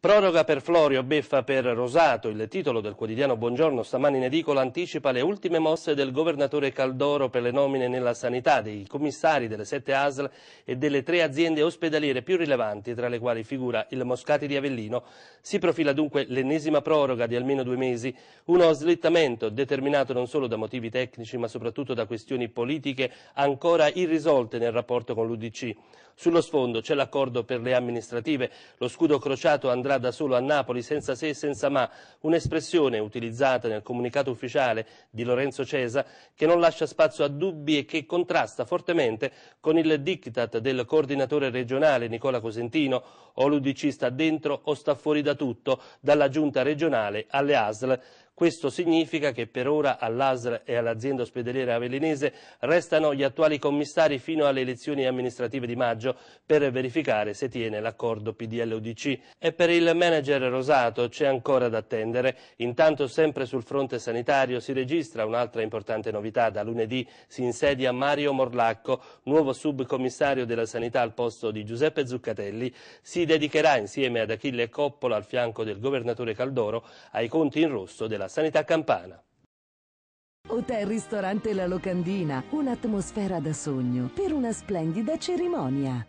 Proroga per Florio, beffa per Rosato, il titolo del quotidiano Buongiorno stamani in edicola anticipa le ultime mosse del governatore Caldoro per le nomine nella sanità dei commissari delle sette ASL e delle tre aziende ospedaliere più rilevanti, tra le quali figura il Moscati di Avellino. Si profila dunque l'ennesima proroga di almeno due mesi, uno slittamento determinato non solo da motivi tecnici ma soprattutto da questioni politiche ancora irrisolte nel rapporto con l'Udc. Sullo sfondo c'è l'accordo per le amministrative, lo scudo crociato andrà andrà da solo a Napoli senza se e senza ma, un'espressione utilizzata nel comunicato ufficiale di Lorenzo Cesa che non lascia spazio a dubbi e che contrasta fortemente con il diktat del coordinatore regionale Nicola Cosentino, o l'Udc sta dentro o sta fuori da tutto, dalla giunta regionale alle ASL. Questo significa che per ora all'ASR e all'azienda ospedaliera avellinese restano gli attuali commissari fino alle elezioni amministrative di maggio per verificare se tiene l'accordo PDL-UDC. E per il manager Rosato c'è ancora da attendere. Intanto sempre sul fronte sanitario si registra un'altra importante novità. Da lunedì si insedia Mario Morlacco, nuovo subcommissario della sanità al posto di Giuseppe Zuccatelli. Si dedicherà insieme ad Achille Coppola al fianco del governatore Caldoro ai conti in rosso della Sanità Campana. Hotel Ristorante La Locandina, un'atmosfera da sogno per una splendida cerimonia.